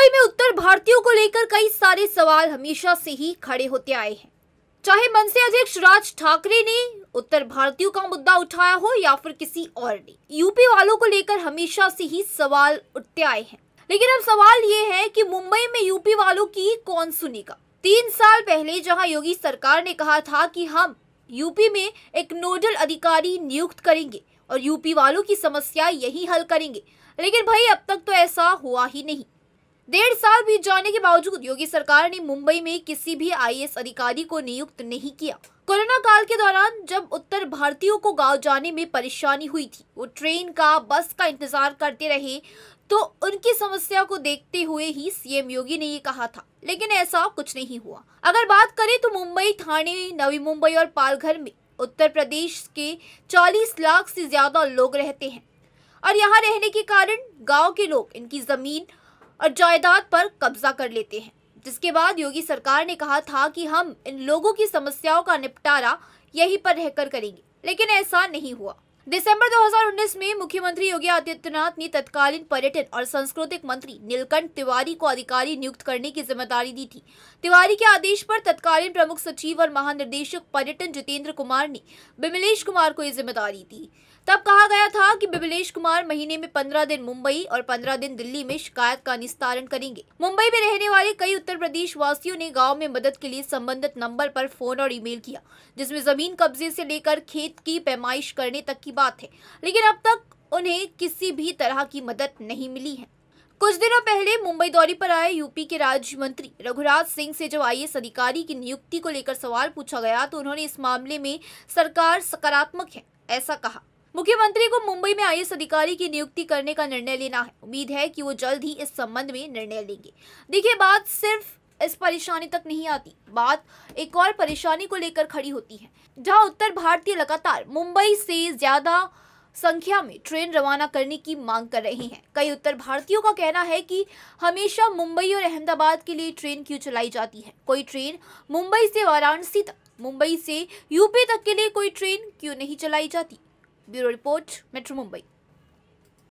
मुंबई में उत्तर भारतीयों को लेकर कई सारे सवाल हमेशा से ही खड़े होते आए हैं चाहे मनसे अध्यक्ष राज ठाकरे ने उत्तर भारतीयों का मुद्दा उठाया हो या फिर किसी और ने यूपी वालों को लेकर हमेशा से ही सवाल उठते आए हैं लेकिन अब सवाल ये है कि मुंबई में यूपी वालों की कौन सुनेगा तीन साल पहले जहां योगी सरकार ने कहा था कि हम यूपी में एक नोडल अधिकारी नियुक्त करेंगे और यूपी वालों की समस्या यही हल करेंगे लेकिन भाई अब तक तो ऐसा हुआ ही नहीं डेढ़ साल बीत जाने के बावजूद योगी सरकार ने मुंबई में किसी भी आईएएस अधिकारी को नियुक्त नहीं किया कोरोना काल के दौरान जब उत्तर भारतीयों को गांव जाने में परेशानी हुई थी वो ट्रेन का बस का इंतजार करते रहे तो उनकी समस्या को देखते हुए ही सीएम योगी ने ये कहा था लेकिन ऐसा कुछ नहीं हुआ अगर बात करें तो मुंबई थाने नवी मुंबई और पालघर में उत्तर प्रदेश के 40 लाख से ज्यादा लोग रहते हैं और यहाँ रहने के कारण गांव के लोग इनकी जमीन और जायदाद पर कब्जा कर लेते हैं जिसके बाद योगी सरकार ने कहा था कि हम इन लोगों की समस्याओं का निपटारा यहीं पर रहकर करेंगे लेकिन ऐसा नहीं हुआ दिसंबर 2019 में मुख्यमंत्री योगी आदित्यनाथ ने तत्कालीन पर्यटन और सांस्कृतिक मंत्री नीलकंठ तिवारी को अधिकारी नियुक्त करने की जिम्मेदारी दी थी तिवारी के आदेश पर तत्कालीन प्रमुख सचिव और महानिदेशक पर्यटन जितेंद्र कुमार ने बिमलेश कुमार को ये जिम्मेदारी दी तब कहा गया था कि बिमलेश कुमार महीने में पंद्रह दिन मुंबई और पंद्रह दिन दिल्ली में शिकायत का निस्तारण करेंगे मुंबई में रहने वाले कई उत्तर प्रदेश वासियों ने गाँव में मदद के लिए संबंधित नंबर पर फोन और ईमेल किया जिसमें जमीन कब्जे से लेकर खेत की पैमाइश करने तक की की बात है लेकिन अब तक उन्हें किसी भी तरह की मदद नहीं मिली है कुछ दिनों पहले मुंबई दौरे पर आए यूपी के राज्य मंत्री रघुराज सिंह से जब आई अधिकारी की नियुक्ति को लेकर सवाल पूछा गया तो उन्होंने इस मामले में सरकार सकारात्मक है ऐसा कहा मुख्यमंत्री को मुंबई में आई अधिकारी की नियुक्ति करने का निर्णय लेना है उम्मीद है कि वो जल्द ही इस संबंध में निर्णय लेंगे देखिए बात सिर्फ इस परेशानी तक नहीं आती बात एक और परेशानी को लेकर खड़ी होती है जहां उत्तर भारतीय लगातार मुंबई से ज्यादा संख्या में ट्रेन रवाना करने की मांग कर रहे हैं कई उत्तर भारतीयों का कहना है कि हमेशा मुंबई और अहमदाबाद के लिए ट्रेन क्यों चलाई जाती है कोई ट्रेन मुंबई से वाराणसी तक मुंबई से यूपी तक के लिए कोई ट्रेन क्यों नहीं चलाई जाती ब्यूरो रिपोर्ट मेट्रो मुंबई